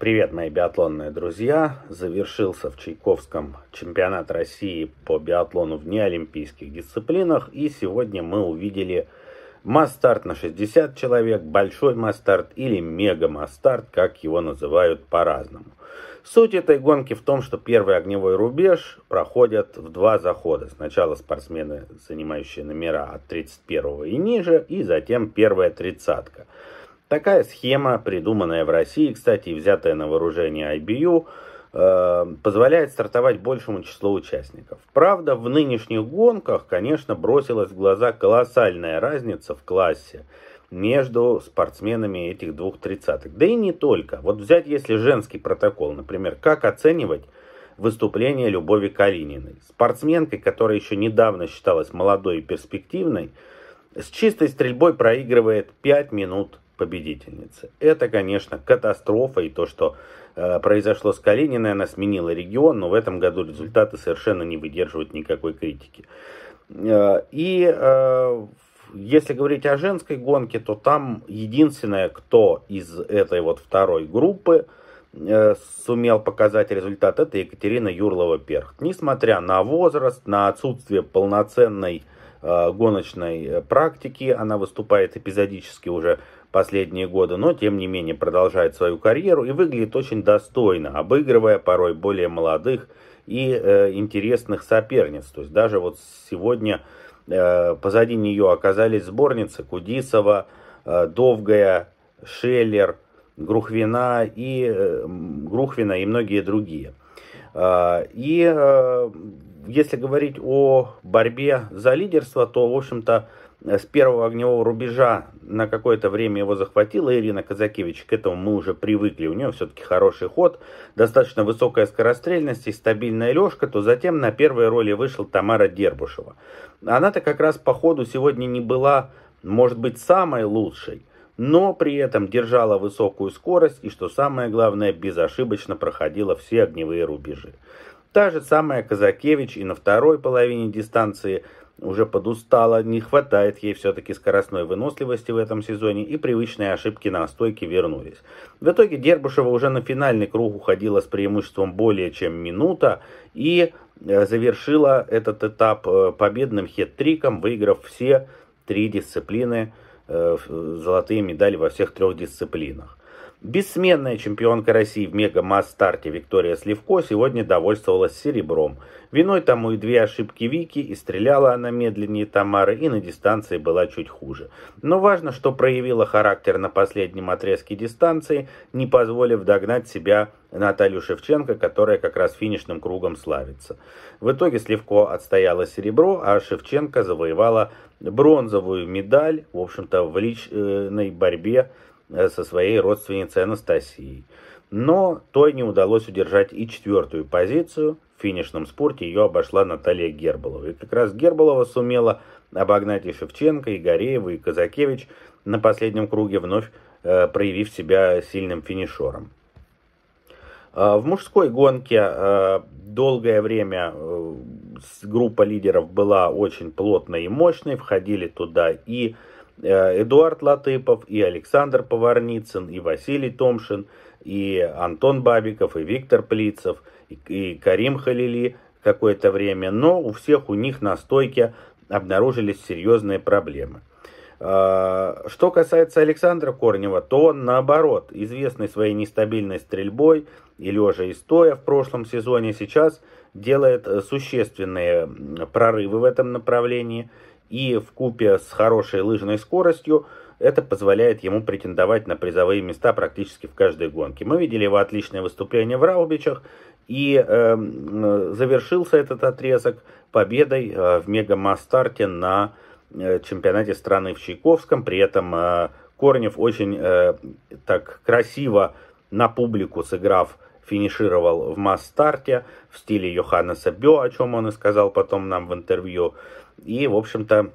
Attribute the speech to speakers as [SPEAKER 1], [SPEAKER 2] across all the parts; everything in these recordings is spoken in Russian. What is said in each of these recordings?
[SPEAKER 1] Привет, мои биатлонные друзья! Завершился в Чайковском чемпионат России по биатлону в неолимпийских дисциплинах. И сегодня мы увидели масс-старт на 60 человек, большой масс-старт или мега-масс-старт, как его называют по-разному. Суть этой гонки в том, что первый огневой рубеж проходят в два захода. Сначала спортсмены, занимающие номера от 31 и ниже, и затем первая тридцатка. Такая схема, придуманная в России, кстати, и взятая на вооружение IBU, э, позволяет стартовать большему числу участников. Правда, в нынешних гонках, конечно, бросилась в глаза колоссальная разница в классе между спортсменами этих двух тридцаток. Да и не только. Вот взять, если женский протокол, например, как оценивать выступление Любови Калининой. Спортсменкой, которая еще недавно считалась молодой и перспективной, с чистой стрельбой проигрывает 5 минут победительницы. Это, конечно, катастрофа, и то, что э, произошло с Калининой, она сменила регион, но в этом году результаты совершенно не выдерживают никакой критики. Э, и э, если говорить о женской гонке, то там единственное, кто из этой вот второй группы э, сумел показать результат, это Екатерина Юрлова-Перх. Несмотря на возраст, на отсутствие полноценной э, гоночной э, практики, она выступает эпизодически уже последние годы, но тем не менее продолжает свою карьеру и выглядит очень достойно, обыгрывая порой более молодых и э, интересных соперниц. То есть даже вот сегодня э, позади нее оказались сборницы Кудисова, э, Довгая, Шеллер, Грухвина и, э, Грухвина и многие другие. Э, и э, если говорить о борьбе за лидерство, то, в общем-то, с первого огневого рубежа на какое-то время его захватила Ирина Казакевич. К этому мы уже привыкли. У нее все-таки хороший ход, достаточно высокая скорострельность и стабильная лёжка. То затем на первой роли вышел Тамара Дербушева. Она-то как раз по ходу сегодня не была, может быть, самой лучшей но при этом держала высокую скорость и, что самое главное, безошибочно проходила все огневые рубежи. Та же самая Казакевич и на второй половине дистанции – уже подустала, не хватает ей все-таки скоростной выносливости в этом сезоне, и привычные ошибки на стойке вернулись. В итоге Дербушева уже на финальный круг уходила с преимуществом более чем минута, и э, завершила этот этап э, победным хет-триком, выиграв все три дисциплины, э, золотые медали во всех трех дисциплинах. Бессменная чемпионка России в мега-масс-старте Виктория Сливко сегодня довольствовалась серебром. Виной тому и две ошибки Вики, и стреляла она медленнее Тамары, и на дистанции была чуть хуже. Но важно, что проявила характер на последнем отрезке дистанции, не позволив догнать себя Наталью Шевченко, которая как раз финишным кругом славится. В итоге Сливко отстояла серебро, а Шевченко завоевала бронзовую медаль, в общем-то, в личной э, борьбе Э, со своей родственницей Анастасией. Но той не удалось удержать и четвертую позицию. В финишном спорте ее обошла Наталья Гербалова. И как раз Гербалова сумела обогнать и Шевченко, и Гореева, и Казакевич на последнем круге, вновь э, проявив себя сильным финишером. Э, в мужской гонке э, долгое время э, группа лидеров была очень плотной и мощной. Входили туда и Э, Эдуард Латыпов, и Александр Поварницын, и Василий Томшин, и Антон Бабиков, и Виктор Плицев, и, Карим Халили какое-то время. Но у всех у них на стойке обнаружились серьезные проблемы. Э, что касается Александра Корнева, то он, наоборот, известный своей нестабильной стрельбой и лежа и стоя в прошлом сезоне, сейчас делает э, существенные прорывы в этом направлении – и в купе с хорошей лыжной скоростью это позволяет ему претендовать на призовые места практически в каждой гонке. Мы видели его отличное выступление в Раубичах, и э, завершился этот отрезок победой э, в мега масс на э, чемпионате страны в Чайковском. При этом э, Корнев очень э, так красиво на публику сыграв финишировал в масс-старте в стиле Йоханнеса Бё, о чем он и сказал потом нам в интервью. И, в общем-то,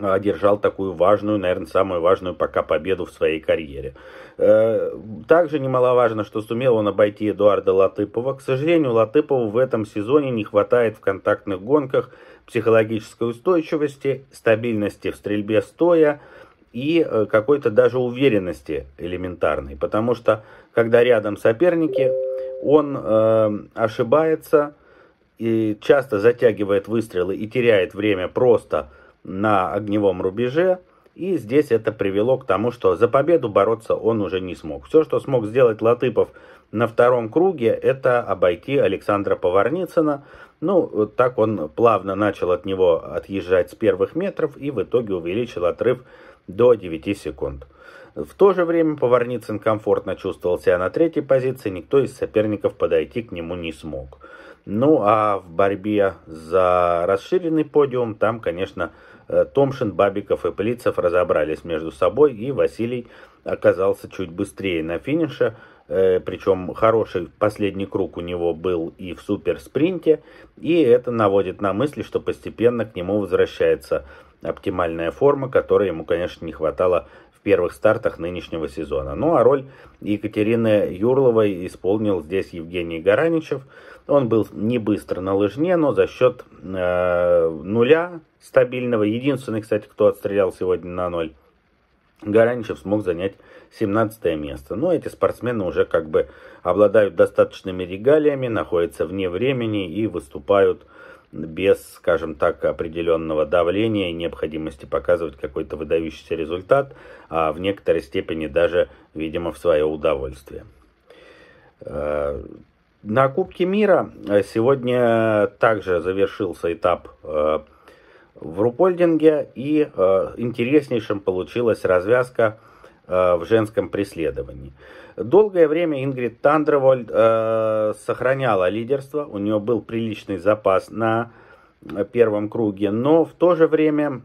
[SPEAKER 1] одержал такую важную, наверное, самую важную пока победу в своей карьере. Э, также немаловажно, что сумел он обойти Эдуарда Латыпова. К сожалению, Латыпову в этом сезоне не хватает в контактных гонках психологической устойчивости, стабильности в стрельбе стоя, и э, какой-то даже уверенности элементарной. Потому что, когда рядом соперники, он э, ошибается и часто затягивает выстрелы и теряет время просто на огневом рубеже. И здесь это привело к тому, что за победу бороться он уже не смог. Все, что смог сделать Латыпов на втором круге, это обойти Александра Поварницына. Ну, вот так он плавно начал от него отъезжать с первых метров и в итоге увеличил отрыв до 9 секунд. В то же время Поварницын комфортно чувствовал себя на третьей позиции, никто из соперников подойти к нему не смог. Ну а в борьбе за расширенный подиум там, конечно, э, Томшин, Бабиков и Плицев разобрались между собой, и Василий оказался чуть быстрее на финише, э, причем хороший последний круг у него был и в суперспринте, и это наводит на мысли, что постепенно к нему возвращается оптимальная форма, которой ему, конечно, не хватало в первых стартах нынешнего сезона. Ну а роль Екатерины Юрловой исполнил здесь Евгений Гараничев. Он был не быстро на лыжне, но за счет э, нуля стабильного, единственный, кстати, кто отстрелял сегодня на ноль, Гараничев смог занять 17 место. Но ну, эти спортсмены уже как бы обладают достаточными регалиями, находятся вне времени и выступают без, скажем так, определенного давления и необходимости показывать какой-то выдающийся результат, а в некоторой степени даже, видимо, в свое удовольствие. Э, на Кубке мира э, сегодня также завершился этап э, в Рупольдинге, и интереснейшим получилась развязка – Э, в женском преследовании. Долгое время Ингрид Тандервольд э, сохраняла лидерство, у нее был приличный запас на первом круге, но в то же время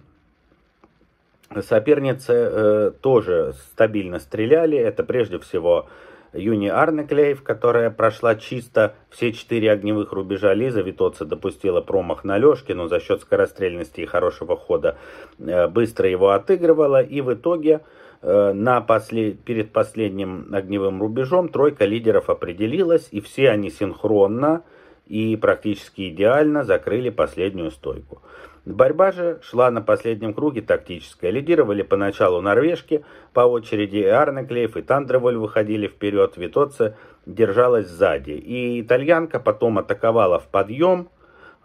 [SPEAKER 1] соперницы э, тоже стабильно стреляли. Это прежде всего Юни Арнеклеев, которая прошла чисто все четыре огневых рубежа. Лиза Витоца допустила промах на Лешке, но за счет скорострельности и хорошего хода э, быстро его отыгрывала. И в итоге Э, на послед... перед последним огневым рубежом тройка лидеров определилась, и все они синхронно и практически идеально закрыли последнюю стойку. Борьба же шла на последнем круге тактическая. Лидировали поначалу норвежки, по очереди Арнеклеев и Тандроволь выходили вперед, Витоце держалась сзади. И итальянка потом атаковала в подъем,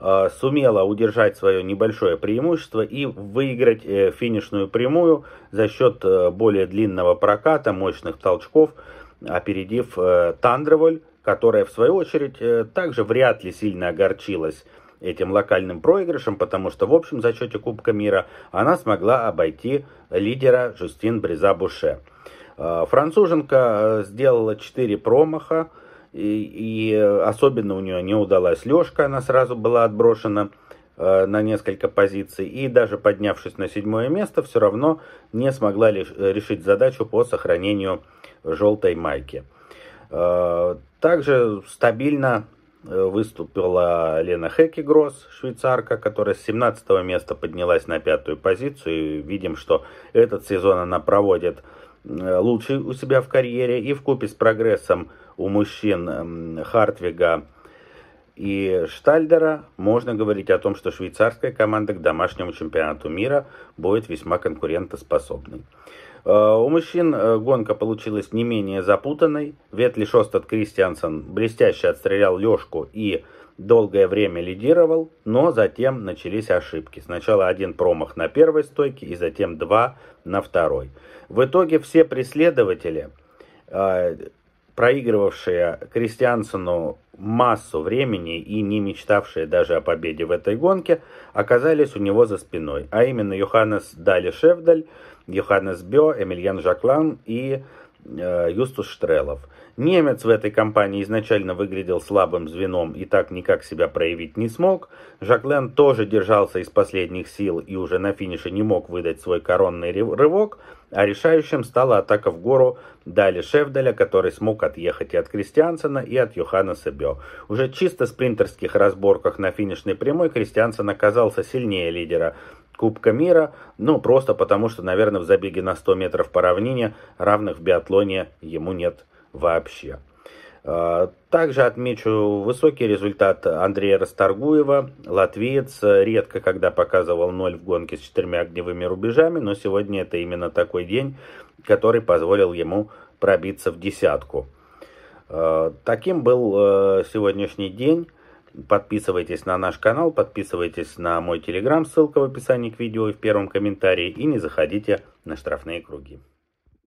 [SPEAKER 1] Э, сумела удержать свое небольшое преимущество и выиграть э, финишную прямую за счет э, более длинного проката, мощных толчков, опередив Тандроволь, которая в свою очередь также вряд ли сильно огорчилась этим локальным проигрышем, потому что в общем зачете Кубка мира она смогла обойти лидера Жустин Бреза-Буше. Француженка сделала 4 промаха, и, э, особенно у нее не удалась лёжка, она сразу была отброшена э, на несколько позиций, и даже поднявшись на седьмое место, все равно не смогла э, решить задачу по сохранению желтой майки. также стабильно выступила Лена Хекигрос, швейцарка, которая с 17 места поднялась на пятую позицию. И видим, что этот сезон она проводит э, Э, лучший у себя в карьере. И в купе с прогрессом у мужчин эм, Хартвига и Штальдера можно говорить о том, что швейцарская команда к домашнему чемпионату мира будет весьма конкурентоспособной. Э, у мужчин э, гонка получилась не менее запутанной. Ветли Шостат Кристиансен блестяще отстрелял Лешку и долгое время лидировал, но затем начались ошибки. Сначала один промах на первой стойке и затем два на второй. В итоге все преследователи, э, проигрывавшие Кристиансону массу времени и не мечтавшие даже о победе в этой гонке, оказались у него за спиной. А именно Йоханнес Дали Шевдаль, Йоханнес Бео, Эмильян Жаклан и э, Юстус Штрелов. Немец в этой компании изначально выглядел слабым звеном и так никак себя проявить не смог. Жаклен тоже держался из последних сил и уже на финише не мог выдать свой коронный рывок, а решающим стала атака в гору Дали Шевделя, который смог отъехать и от Кристиансена, и от Йохана Себё. Уже чисто спринтерских разборках на финишной прямой Кристиансен оказался сильнее лидера, Кубка мира, ну просто потому, что, наверное, в забеге на 100 метров по равнине, равных в биатлоне, ему нет вообще. А, также отмечу высокий результат Андрея Расторгуева. Латвиец редко когда показывал ноль в гонке с четырьмя огневыми рубежами, но сегодня это именно такой день, который позволил ему пробиться в десятку. А, таким был э, сегодняшний день. Подписывайтесь на наш канал, подписывайтесь на мой телеграм, ссылка в описании к видео и в первом комментарии, и не заходите на штрафные круги.